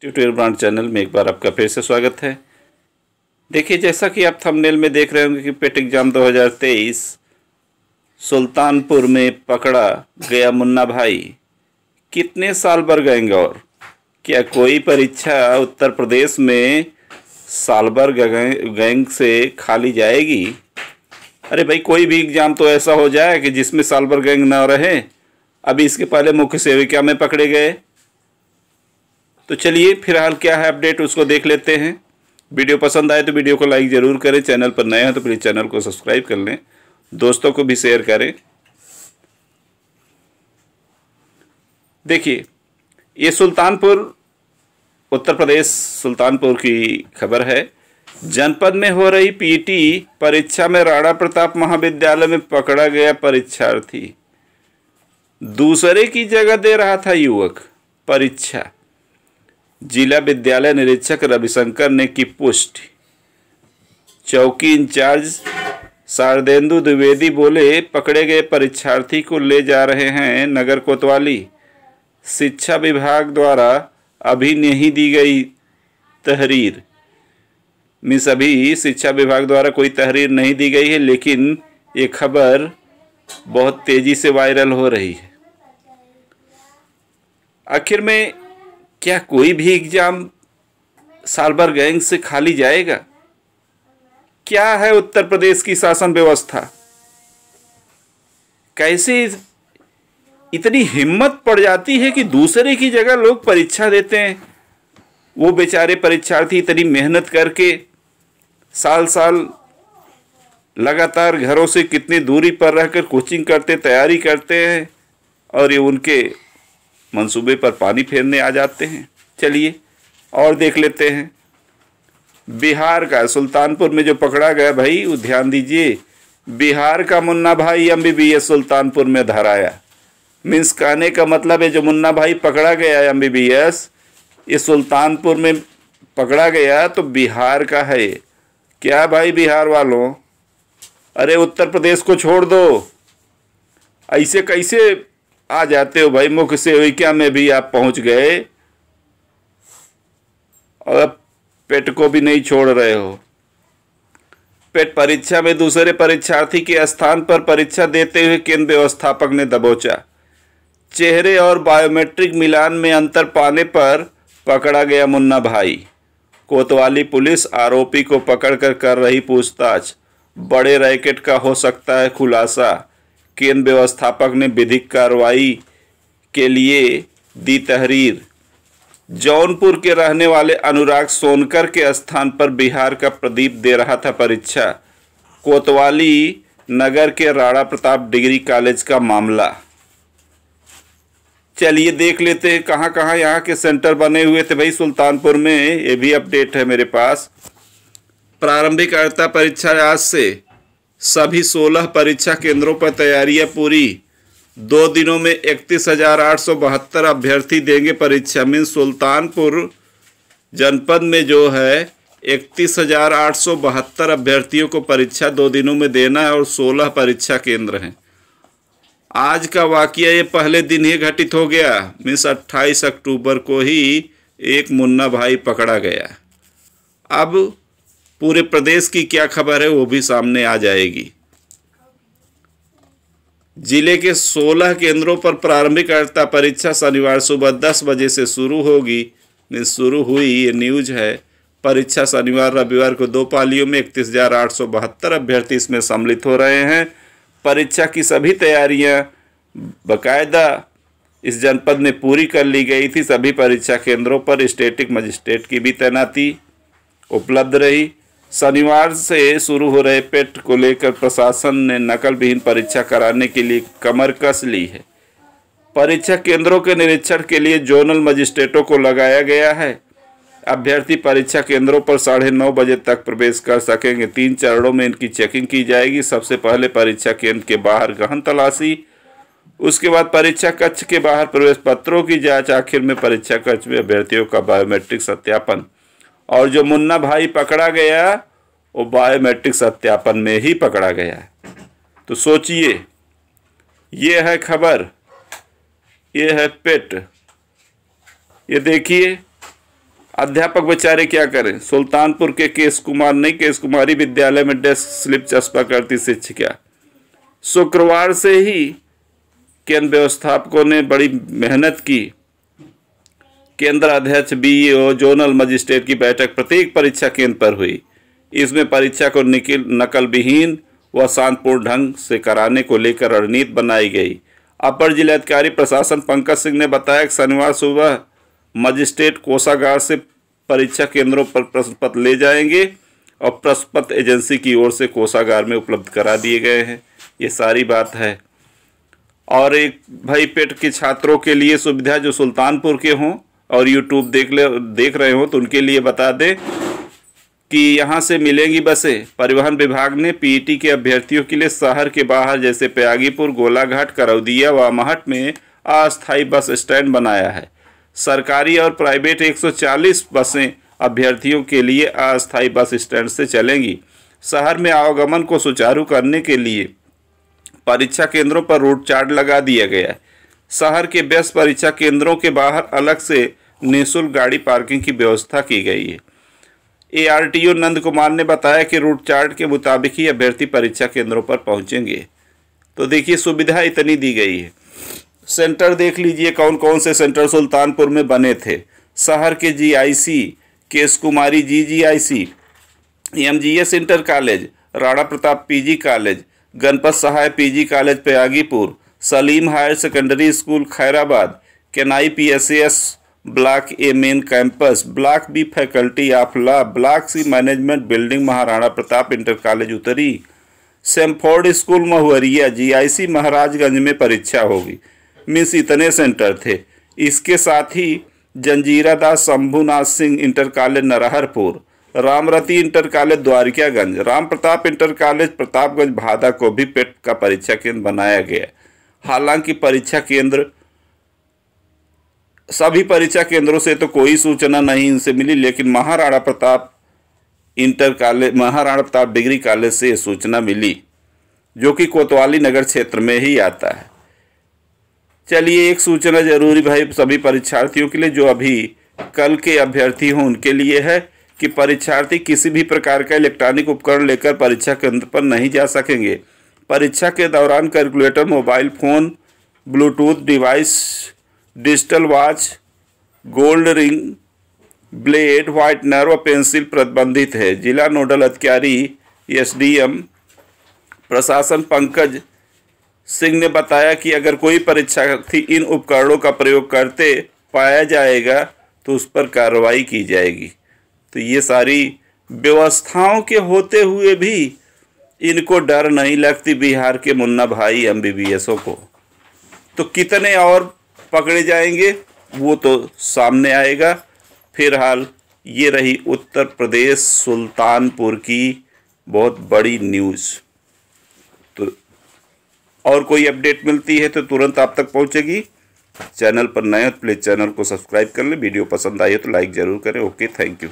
tutorial brand channel में एक बार आपका फिर से स्वागत है देखिए जैसा कि आप थंबनेल में देख रहे होंगे कि पेट एग्ज़ाम 2023 सुल्तानपुर में पकड़ा गया मुन्ना भाई कितने साल भर गएंगे और क्या कोई परीक्षा उत्तर प्रदेश में साल भर गैंग से खाली जाएगी अरे भाई कोई भी एग्ज़ाम तो ऐसा हो जाए कि जिसमें साल भर गैंग ना रहे अभी इसके पहले मुख्य सेविका में पकड़े गए तो चलिए फिलहाल क्या है अपडेट उसको देख लेते हैं वीडियो पसंद आए तो वीडियो को लाइक ज़रूर करें चैनल पर नए हैं तो प्लीज़ चैनल को सब्सक्राइब कर लें दोस्तों को भी शेयर करें देखिए ये सुल्तानपुर उत्तर प्रदेश सुल्तानपुर की खबर है जनपद में हो रही पीटी परीक्षा में राणा प्रताप महाविद्यालय में पकड़ा गया परीक्षार्थी दूसरे की जगह दे रहा था युवक परीक्षा जिला विद्यालय निरीक्षक रविशंकर ने की पुष्टि चौकी इंचार्ज शारदेन्दु द्विवेदी बोले पकड़े गए परीक्षार्थी को ले जा रहे हैं नगर कोतवाली शिक्षा विभाग द्वारा अभी नहीं दी गई तहरीर मीन्स अभी शिक्षा विभाग द्वारा कोई तहरीर नहीं दी गई है लेकिन ये खबर बहुत तेज़ी से वायरल हो रही है आखिर में क्या कोई भी एग्ज़ाम सालबर गैंग से खाली जाएगा क्या है उत्तर प्रदेश की शासन व्यवस्था कैसे इतनी हिम्मत पड़ जाती है कि दूसरे की जगह लोग परीक्षा देते हैं वो बेचारे परीक्षार्थी इतनी मेहनत करके साल साल लगातार घरों से कितनी दूरी पर रहकर कोचिंग करते तैयारी करते हैं और ये उनके मंसूबे पर पानी फेरने आ जाते हैं चलिए और देख लेते हैं बिहार का सुल्तानपुर में जो पकड़ा गया भाई वो ध्यान दीजिए बिहार का Munna Bhai M B B S Sultanpur में धराया मीन्स कहने का मतलब है जो मुन्ना भाई पकड़ा गया एम बी बी एस ये सुल्तानपुर में पकड़ा गया तो बिहार का है क्या भाई बिहार वालों अरे उत्तर प्रदेश को छोड़ दो ऐसे कैसे आ जाते हो भाई मुख से क्या में भी आप पहुंच गए और अब पेट को भी नहीं छोड़ रहे हो पेट परीक्षा में दूसरे परीक्षार्थी के स्थान पर परीक्षा देते हुए केंद्र व्यवस्थापक ने दबोचा चेहरे और बायोमेट्रिक मिलान में अंतर पाने पर पकड़ा गया मुन्ना भाई कोतवाली पुलिस आरोपी को पकड़कर कर रही पूछताछ बड़े रैकेट का हो सकता है खुलासा केंद्र व्यवस्थापक ने विधिक कार्रवाई के लिए दी तहरीर जौनपुर के रहने वाले अनुराग सोनकर के स्थान पर बिहार का प्रदीप दे रहा था परीक्षा कोतवाली नगर के राणा प्रताप डिग्री कॉलेज का मामला चलिए देख लेते हैं कहाँ कहाँ यहाँ के सेंटर बने हुए थे भाई सुल्तानपुर में ये भी अपडेट है मेरे पास प्रारंभिक अर्ता परीक्षा आज से सभी सोलह परीक्षा केंद्रों पर तैयारियां पूरी दो दिनों में इकतीस हज़ार आठ सौ बहत्तर अभ्यर्थी देंगे परीक्षा मीन सुल्तानपुर जनपद में जो है इकतीस हज़ार आठ सौ बहत्तर अभ्यर्थियों को परीक्षा दो दिनों में देना है और सोलह परीक्षा केंद्र हैं आज का वाक्य ये पहले दिन ही घटित हो गया मीन्स अट्ठाईस अक्टूबर को ही एक मुन्ना भाई पकड़ा गया अब पूरे प्रदेश की क्या खबर है वो भी सामने आ जाएगी जिले के 16 केंद्रों पर प्रारंभिक अर्हता परीक्षा शनिवार सुबह 10 बजे से शुरू होगी शुरू हुई ये न्यूज है परीक्षा शनिवार रविवार को दो पालियों में इकतीस हजार आठ सौ बहत्तर अभ्यर्थी इसमें सम्मिलित हो रहे हैं परीक्षा की सभी तैयारियां बकायदा इस जनपद में पूरी कर ली गई थी सभी परीक्षा केंद्रों पर स्टेटिक मजिस्ट्रेट की भी तैनाती उपलब्ध रही शनिवार से शुरू हो रहे पेट को लेकर प्रशासन ने नकल विहीन परीक्षा कराने के लिए कमर कस ली है परीक्षा केंद्रों के निरीक्षण के लिए जोनल मजिस्ट्रेटों को लगाया गया है अभ्यर्थी परीक्षा केंद्रों पर साढ़े नौ बजे तक प्रवेश कर सकेंगे तीन चरणों में इनकी चेकिंग की जाएगी सबसे पहले परीक्षा केंद्र के बाहर गहन तलाशी उसके बाद परीक्षा कक्ष के बाहर प्रवेश पत्रों की जांच आखिर में परीक्षा कक्ष में अभ्यर्थियों का बायोमेट्रिक सत्यापन और जो मुन्ना भाई पकड़ा गया वो बायोमेट्रिक सत्यापन में ही पकड़ा गया तो सोचिए ये है खबर ये है पेट ये देखिए अध्यापक बेचारे क्या करें सुल्तानपुर के केस कुमार नहीं केस कुमारी विद्यालय में डेस्क स्लिप चस्पा करती शिक्षिका शुक्रवार से ही केंद्र व्यवस्थापकों ने बड़ी मेहनत की केंद्र अध्यक्ष बीईओ जोनल मजिस्ट्रेट की बैठक प्रत्येक परीक्षा केंद्र पर हुई इसमें परीक्षा को निकल नकल विहीन व शांतपूर्ण ढंग से कराने को लेकर रणनीति बनाई गई अपर जिलाधिकारी प्रशासन पंकज सिंह ने बताया कि शनिवार सुबह मजिस्ट्रेट कोषागार से परीक्षा केंद्रों पर प्रश्न पत्र ले जाएंगे और प्रश्न पत्र एजेंसी की ओर से कोषागार में उपलब्ध करा दिए गए हैं ये सारी बात है और एक भाई पेट के छात्रों के लिए सुविधा जो सुल्तानपुर के हों और यूट्यूब देख ले देख रहे हो तो उनके लिए बता दें कि यहाँ से मिलेंगी बसें परिवहन विभाग ने पीईटी e के अभ्यर्थियों के लिए शहर के बाहर जैसे प्यागीपुर गोलाघाट करौदिया व महट में अस्थायी बस स्टैंड बनाया है सरकारी और प्राइवेट 140 बसें अभ्यर्थियों के लिए अस्थायी बस स्टैंड से चलेंगी शहर में आवागमन को सुचारू करने के लिए परीक्षा केंद्रों पर रूट चार्ट लगा दिया गया है शहर के बेस्ट परीक्षा केंद्रों के बाहर अलग से निःशुल्क गाड़ी पार्किंग की व्यवस्था की गई है A R T O Nand Kumar ने बताया कि रूट चार्ट के मुताबिक ही अभ्यर्थी परीक्षा केंद्रों पर पहुंचेंगे तो देखिए सुविधा इतनी दी गई है सेंटर देख लीजिए कौन कौन से सेंटर सुल्तानपुर में बने थे शहर के G I C Kesh Kumari ji G I C M G S inter college Rana Pratap P G college Ganpat Sahay ji college Prayagipur Salim higher secondary school Khairabad केनाई P S S block A main campus block B faculty of law block C management building Maharana Pratap inter college उतरी Samford school Mahuariya GIC Maharajganj में परीक्षा होगी means इतने centre थे इसके साथ ही जंजीरादास Shambhunath Singh inter college Narharpur Ramrati inter college Dwarikaganj Ram Pratap inter college Pratapganj भादा को भी पेट का परीक्षा केंद्र बनाया गया हालांकि परीक्षा केंद्र सभी परीक्षा केंद्रों से तो कोई सूचना नहीं इनसे मिली लेकिन Maharana Pratap inter college Maharana Pratap degree college से सूचना मिली जो कि कोतवाली नगर क्षेत्र में ही आता है चलिए एक सूचना जरूरी भाई सभी परीक्षार्थियों के लिए जो अभी कल के अभ्यर्थी हों उनके लिए है कि परीक्षार्थी किसी भी प्रकार का इलेक्ट्रॉनिक उपकरण लेकर परीक्षा केंद्र पर नहीं जा सकेंगे परीक्षा के दौरान calculator mobile phone bluetooth device digital watch gold ring blade whitener व पेंसिल प्रतिबंधित है जिला नोडल अधिकारी एसडीएम प्रशासन पंकज सिंह ने बताया कि अगर कोई परीक्षार्थी इन उपकरणों का प्रयोग करते पाया जाएगा तो उस पर कार्रवाई की जाएगी तो ये सारी व्यवस्थाओं के होते हुए भी इनको डर नहीं लगती बिहार के मुन्ना भाई एम को तो कितने और पकड़े जाएंगे वो तो सामने आएगा फिलहाल ये रही उत्तर प्रदेश सुल्तानपुर की बहुत बड़ी न्यूज़ तो और कोई अपडेट मिलती है तो तुरंत आप तक पहुंचेगी चैनल पर नए हो तो प्लीज़ चैनल को सब्सक्राइब कर लें वीडियो पसंद आई है तो लाइक ज़रूर करें ओके थैंक यू